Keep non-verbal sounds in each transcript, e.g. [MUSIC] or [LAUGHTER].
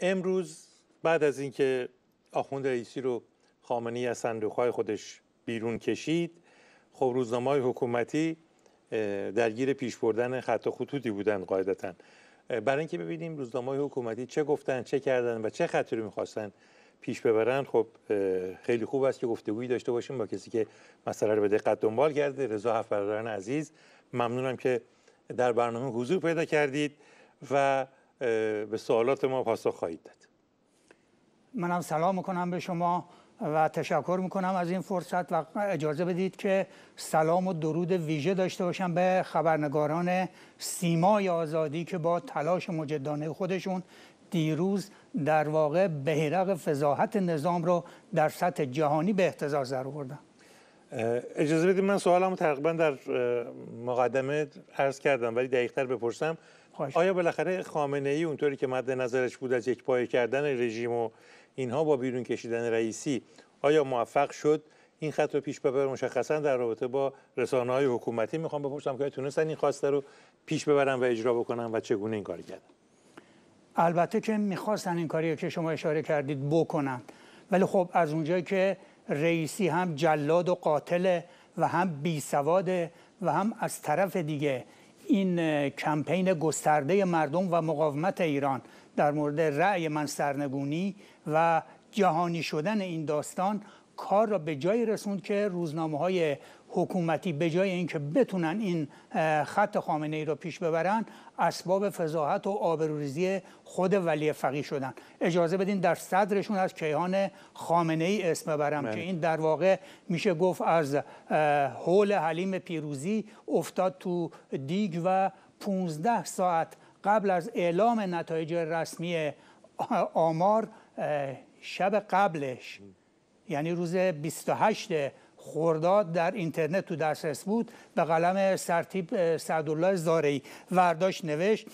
امروز بعد از اینکه آخوند رئیسی رو خامنی از صندوقهای خودش بیرون کشید خب روزنامه حکومتی درگیر پیش بردن خط و خطوطی بودن قاعدتا برای اینکه ببینیم روزنامه حکومتی چه گفتن چه کردن و چه خطی رو میخواستن پیش ببرن خب خیلی خوب است که گفتگویی داشته باشیم با کسی که مسئله رو به دقت دنبال کرده رضا هفت عزیز ممنونم که در برنامه حضور پیدا کردید و به سوالات ما پاسخ خواهید داد منم سلام میکنم به شما و تشکر میکنم از این فرصت و اجازه بدید که سلام و درود ویژه داشته باشم به خبرنگاران سیمای آزادی که با تلاش مجدانه خودشون دیروز در واقع بهرق فضاحت نظام رو در سطح جهانی به احتزاز در اجازه بدید من سوالم تقریبا در مقدمه عرض کردم ولی دقیقتر بپرسم آیا بالاخره خامنه ای اونطوری که مد نظرش بود از یک پایه کردن رژیم و اینها با بیرون کشیدن رئیسی آیا موفق شد این خط رو پیش ببر مشخصا در رابطه با رسانه های حکومتی میخوام بپرسم که تونستن این خواسته رو پیش ببرن و اجرا بکنن و چگونه این کاری کردن البته که میخواستن این کاری که شما اشاره کردید بکنن ولی خب از اونجایی که رئیسی هم جلاد و قاتل و هم بی سواده و هم از طرف دیگه این کمپین گسترده مردم و مقاومت ایران در مورد رأی من سرنگونی و جهانی شدن این داستان کار را به جایی رسوند که روزنامه های حکومتی به جای اینکه بتونن این خط خامنه ای را پیش ببرن اسباب فضاحت و آبروریزی خود ولی فقی شدن اجازه بدین در صدرشون از کیهان خامنه ای اسم ببرم که بله. این در واقع میشه گفت از حول حلیم پیروزی افتاد تو دیگ و 15 ساعت قبل از اعلام نتایج رسمی آمار شب قبلش یعنی روز 28 خورداد در اینترنت تو دسترس بود به قلم سرتیب سعدالله زارعی ورداش نوشت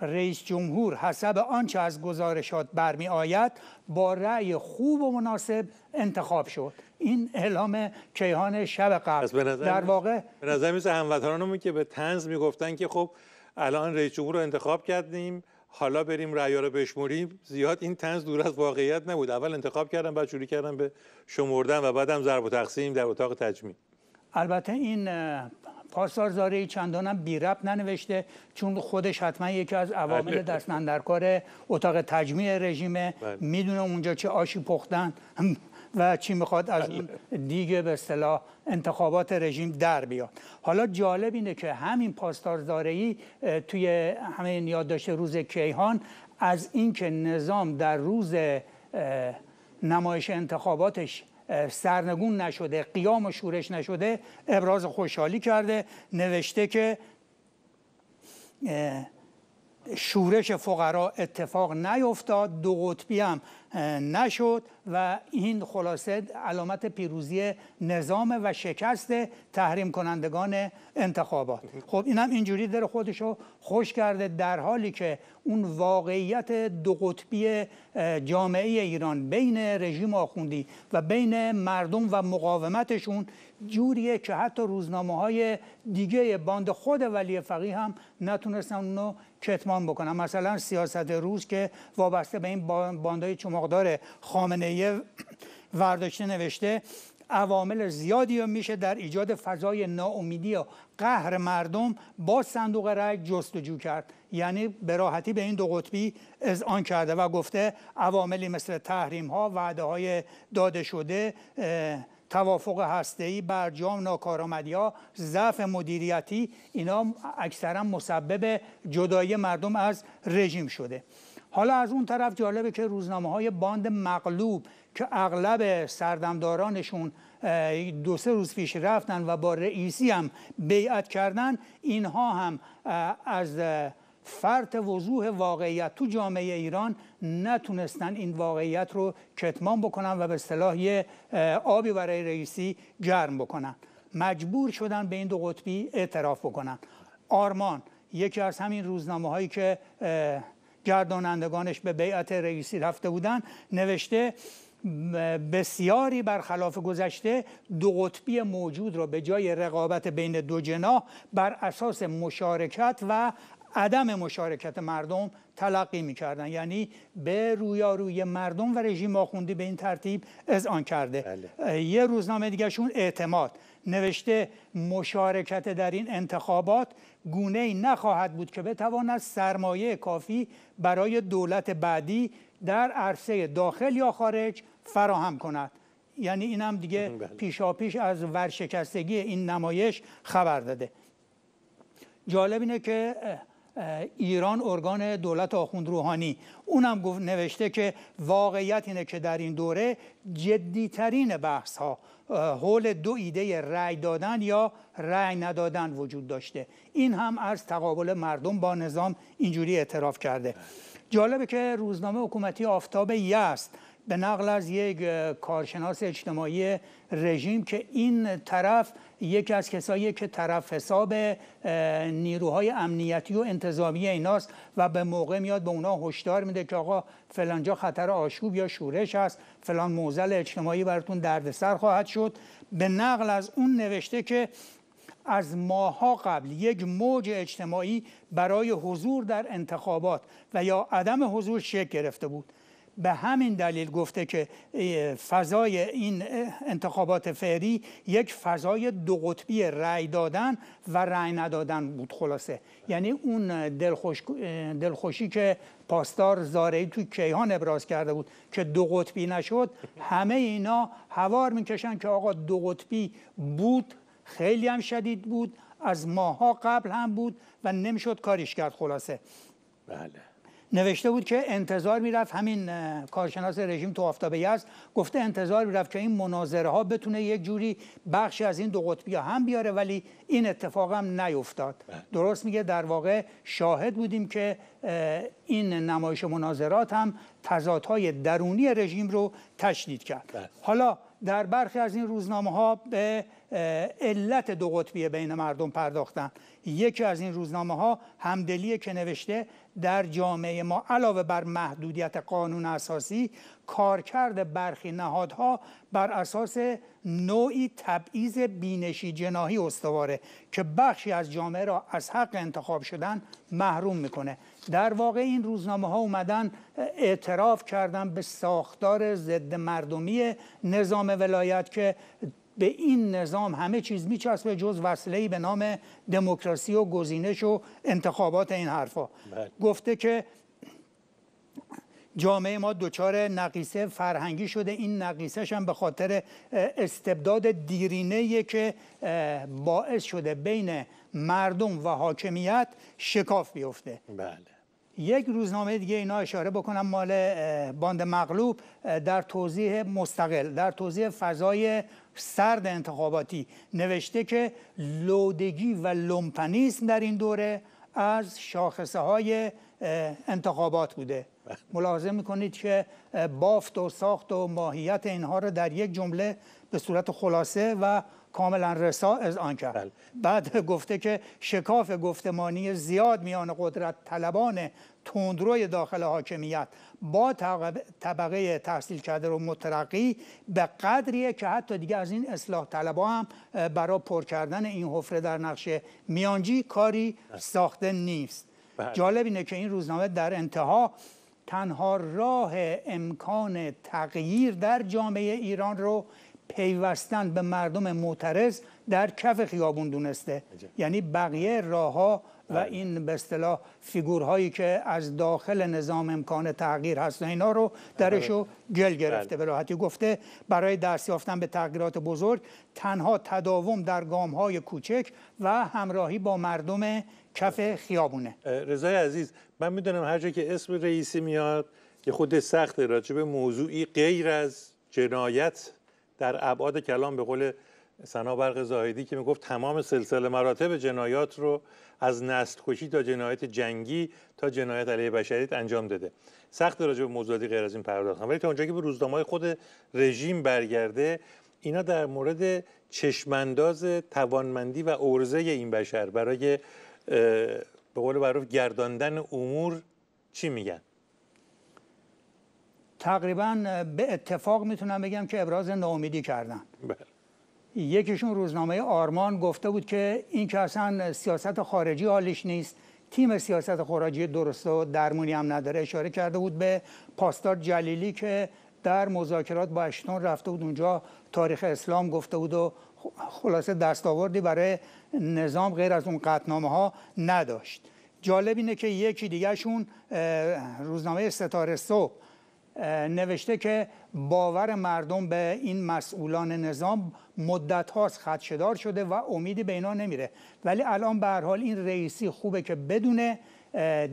رئیس جمهور حسب آنچه از گزارشات برمی آید با رأی خوب و مناسب انتخاب شد این اعلام کیهان شب قبل در واقع به نظر میسه هموطنانمون که به تنز میگفتن که خب الان رئیس جمهور رو انتخاب کردیم حالا بریم رأیا رو بشموریم زیاد این تنز دور از واقعیت نبود اول انتخاب کردم بعد شروع کردم به شمردن و بعدم ضرب و تقسیم در اتاق تجمیع البته این پاسدار چندان چندانم بی ربط ننوشته چون خودش حتما یکی از عوامل بله. دستندرکار اتاق تجمیع رژیمه بله. میدونه اونجا چه آشی پختن و چی میخواد از اون دیگه به اصطلاح انتخابات رژیم در بیاد حالا جالب اینه که همین پاستارداری توی همین یادداشت روز کیهان از اینکه نظام در روز نمایش انتخاباتش سرنگون نشده قیام و شورش نشده ابراز خوشحالی کرده نوشته که شورش فقرا اتفاق نیفتاد دو قطبی هم نشد و این خلاصه علامت پیروزی نظام و شکست تحریم کنندگان انتخابات خب هم اینجوری در خودشو خوش کرده در حالی که اون واقعیت دو قطبی جامعه ایران بین رژیم آخوندی و بین مردم و مقاومتشون جوریه که حتی روزنامه های دیگه باند خود ولی فقیه هم نتونستن اونو کتمان بکنن مثلا سیاست روز که وابسته به این باندهای چما مقدار خامنه ورداشته نوشته عوامل زیادی میشه در ایجاد فضای ناامیدی و قهر مردم با صندوق رأی جستجو کرد یعنی به راحتی به این دو قطبی آن کرده و گفته عواملی مثل تحریم ها وعده های داده شده توافق ای برجام ناکارآمدی ها ضعف مدیریتی اینا اکثرا مسبب جدایی مردم از رژیم شده حالا از اون طرف جالبه که روزنامه های باند مغلوب که اغلب سردمدارانشون دو سه روز پیش رفتن و با رئیسی هم بیعت کردن اینها هم از فرط وضوح واقعیت تو جامعه ایران نتونستن این واقعیت رو کتمان بکنن و به صلاح یه آبی برای رئیسی گرم بکنن مجبور شدن به این دو قطبی اعتراف بکنن آرمان یکی از همین روزنامه هایی که گردانندگانش به بیعت رئیسی رفته بودن نوشته بسیاری برخلاف گذشته دو قطبی موجود را به جای رقابت بین دو جناح بر اساس مشارکت و عدم مشارکت مردم تلقی کردن یعنی به رویاروی مردم و رژیم آخوندی به این ترتیب اذعان کرده بله. یه روزنامه شون اعتماد نوشته مشارکت در این انتخابات گونه ای نخواهد بود که بتواند سرمایه کافی برای دولت بعدی در عرصه داخل یا خارج فراهم کند یعنی این هم دیگه [LAUGHS] بله. پیشا پیش از ورشکستگی این نمایش خبر داده جالب اینه که ایران ارگان دولت آخوند روحانی اونم نوشته که واقعیت اینه که در این دوره جدیترین بحث ها حول دو ایده رأی دادن یا رأی ندادن وجود داشته این هم از تقابل مردم با نظام اینجوری اعتراف کرده جالبه که روزنامه حکومتی آفتاب یست، به نقل از یک کارشناس اجتماعی رژیم که این طرف یکی از کسایی که طرف حساب نیروهای امنیتی و انتظامی ایناست و به موقع میاد به اونا هشدار میده که آقا فلانجا خطر آشوب یا شورش هست فلان موزل اجتماعی براتون دردسر خواهد شد به نقل از اون نوشته که از ماها قبل یک موج اجتماعی برای حضور در انتخابات و یا عدم حضور شکل گرفته بود به همین دلیل گفته که فضای این انتخابات فعلی یک فضای دو قطبی رأی دادن و رأی ندادن بود خلاصه یعنی اون دلخوش... دلخوشی که پاسدار زارعی تو کیهان ابراز کرده بود که دو قطبی نشد همه اینا هوار میکشن که آقا دو قطبی بود خیلی هم شدید بود از ماها قبل هم بود و نمیشد کاریش کرد خلاصه بله نوشته بود که انتظار میرفت همین کارشناس رژیم تو آفتابه است گفته انتظار میرفت که این مناظره ها بتونه یک جوری بخشی از این دو قطبی هم بیاره ولی این اتفاق هم نیفتاد بله. درست میگه در واقع شاهد بودیم که این نمایش مناظرات هم تضادهای درونی رژیم رو تشدید کرد بله. حالا در برخی از این روزنامه ها به علت دو قطبی بین مردم پرداختن یکی از این روزنامه ها همدلیه که نوشته در جامعه ما علاوه بر محدودیت قانون اساسی کارکرد برخی نهادها بر اساس نوعی تبعیض بینشی جناهی استواره که بخشی از جامعه را از حق انتخاب شدن محروم میکنه در واقع این روزنامه ها اومدن اعتراف کردن به ساختار ضد مردمی نظام ولایت که به این نظام همه چیز میچسبه جز وصله به نام دموکراسی و گزینش و انتخابات این حرفا بله. گفته که جامعه ما دچار نقیصه فرهنگی شده این نقیصش هم به خاطر استبداد دیرینه که باعث شده بین مردم و حاکمیت شکاف بیفته بله یک روزنامه دیگه اینا اشاره بکنم مال باند مغلوب در توضیح مستقل در توضیح فضای سرد انتخاباتی نوشته که لودگی و لومپنیسم در این دوره از شاخصه های انتخابات بوده ملاحظه میکنید که بافت و ساخت و ماهیت اینها رو در یک جمله به صورت خلاصه و کاملا رسا از آن کرد بله. بعد گفته که شکاف گفتمانی زیاد میان قدرت طلبان تندروی داخل حاکمیت با طبقه تحصیل کرده و مترقی به قدریه که حتی دیگه از این اصلاح طلبا هم برای پر کردن این حفره در نقش میانجی کاری بله. ساخته نیست بله. جالب اینه که این روزنامه در انتها تنها راه امکان تغییر در جامعه ایران رو پیوستن به مردم معترض در کف خیابون دونسته یعنی بقیه راه ها و بله. این به اصطلاح فیگورهایی که از داخل نظام امکان تغییر هستن اینا رو درشو گل بله. بله. گرفته به راحتی گفته برای دست یافتن به تغییرات بزرگ تنها تداوم در گام های کوچک و همراهی با مردم کف خیابونه رضای عزیز من میدونم هر جا که اسم رئیسی میاد یه خود سخته راجع به موضوعی غیر از جنایت در ابعاد کلام به قول سنا برق زاهدی که میگفت تمام سلسله مراتب جنایات رو از نسل کشی تا جنایت جنگی تا جنایت علیه بشریت انجام داده سخت راجع به موضوعاتی غیر از این پرداختم ولی تا اونجا که به روزنامه‌های خود رژیم برگرده اینا در مورد چشمانداز توانمندی و عرضه این بشر برای به قول معروف گرداندن امور چی میگن تقریبا به اتفاق میتونم بگم که ابراز ناامیدی کردن بله. یکیشون روزنامه آرمان گفته بود که این که اصلا سیاست خارجی حالش نیست تیم سیاست خارجی درست و درمونی هم نداره اشاره کرده بود به پاسدار جلیلی که در مذاکرات با اشتون رفته بود اونجا تاریخ اسلام گفته بود و خلاصه دستاوردی برای نظام غیر از اون قطنامه ها نداشت جالب اینه که یکی دیگهشون روزنامه ستاره صبح نوشته که باور مردم به این مسئولان نظام مدت هاست خدشدار شده و امیدی به اینا نمیره ولی الان به هر حال این رئیسی خوبه که بدونه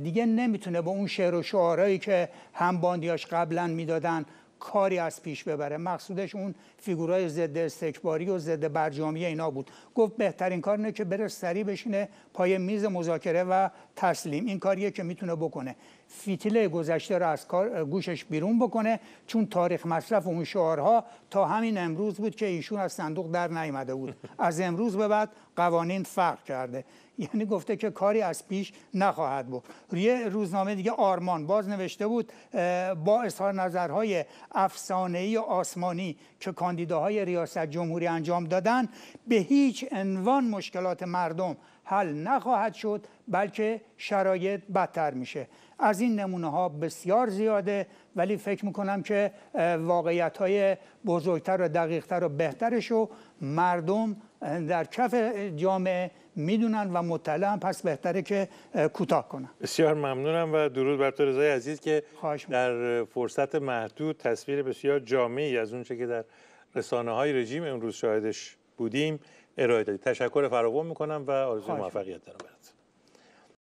دیگه نمیتونه با اون شعر و شعارهایی که هم باندیاش قبلا میدادن کاری از پیش ببره مقصودش اون فیگورای ضد استکباری و ضد برجامی اینا بود گفت بهترین کار اینه که بره سری بشینه پای میز مذاکره و تسلیم این کاریه که میتونه بکنه فیتله گذشته را از کار گوشش بیرون بکنه چون تاریخ مصرف اون شعارها تا همین امروز بود که ایشون از صندوق در نیامده بود از امروز به بعد قوانین فرق کرده یعنی گفته که کاری از پیش نخواهد بود روی روزنامه دیگه آرمان باز نوشته بود با اظهار نظرهای و آسمانی که کاندیداهای ریاست جمهوری انجام دادن به هیچ عنوان مشکلات مردم حل نخواهد شد بلکه شرایط بدتر میشه از این نمونه ها بسیار زیاده ولی فکر میکنم که واقعیت های بزرگتر و دقیقتر و بهترش رو مردم در کف جامعه میدونن و مطلع پس بهتره که کوتاه کنن بسیار ممنونم و درود بر تو رضای عزیز که در فرصت محدود تصویر بسیار جامعی از اونچه که در رسانه های رژیم امروز شاهدش بودیم ارائه دادید تشکر فراوان میکنم و آرزوی موفقیت دارم برات